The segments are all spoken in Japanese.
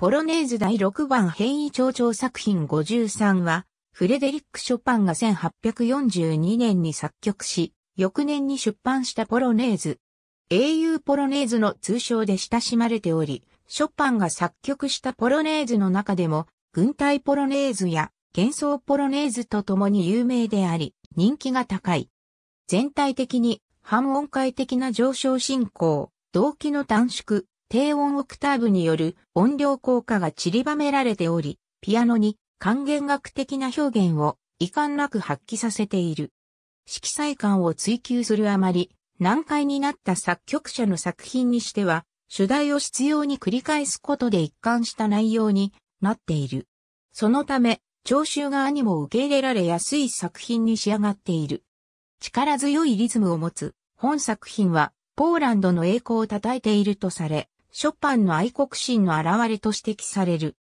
ポロネーズ第6番変異蝶々作品53は、フレデリック・ショパンが1842年に作曲し、翌年に出版したポロネーズ。英雄ポロネーズの通称で親しまれており、ショパンが作曲したポロネーズの中でも、軍隊ポロネーズや幻想ポロネーズと共に有名であり、人気が高い。全体的に半音階的な上昇進行、動機の短縮、低音オクターブによる音量効果が散りばめられており、ピアノに還元楽的な表現を遺憾なく発揮させている。色彩感を追求するあまり、難解になった作曲者の作品にしては、主題を必要に繰り返すことで一貫した内容になっている。そのため、聴衆側にも受け入れられやすい作品に仕上がっている。力強いリズムを持つ、本作品は、ポーランドの栄光を称えているとされ、ショパンの愛国心の表れと指摘される。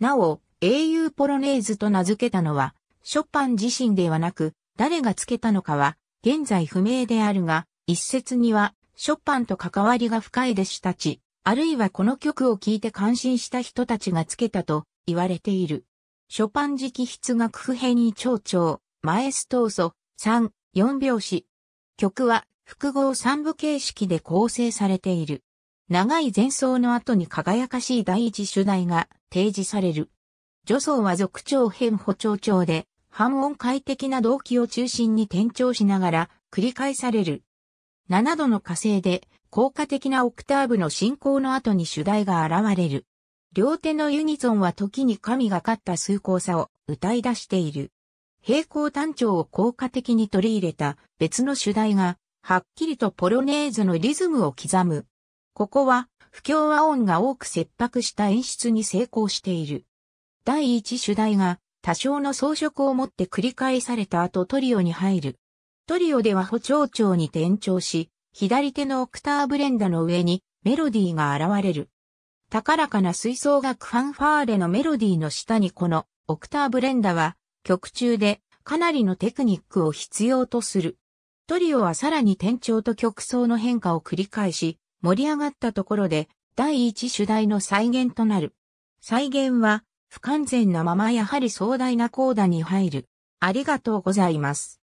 なお、英雄ポロネーズと名付けたのは、ショパン自身ではなく、誰が付けたのかは、現在不明であるが、一説には、ショパンと関わりが深い弟子たち、あるいはこの曲を聴いて感心した人たちが付けたと言われている。ショパン直筆楽譜編に長調、マエストーソ、3、4拍子。曲は複合三部形式で構成されている。長い前奏の後に輝かしい第一主題が提示される。助奏は俗長編補聴調で、半音快適な動機を中心に転調しながら繰り返される。7度の火星で効果的なオクターブの進行の後に主題が現れる。両手のユニゾンは時に神がかった崇高さを歌い出している。平行単調を効果的に取り入れた別の主題が、はっきりとポロネーズのリズムを刻む。ここは、不協和音が多く切迫した演出に成功している。第一主題が、多少の装飾をもって繰り返された後トリオに入る。トリオでは補聴調に転調し、左手のオクターブレンダの上にメロディーが現れる。高らかな吹奏楽ファンファーレのメロディーの下にこのオクターブレンダは曲中でかなりのテクニックを必要とする。トリオはさらに転調と曲奏の変化を繰り返し、盛り上がったところで第一主題の再現となる。再現は不完全なままやはり壮大なコーダに入る。ありがとうございます。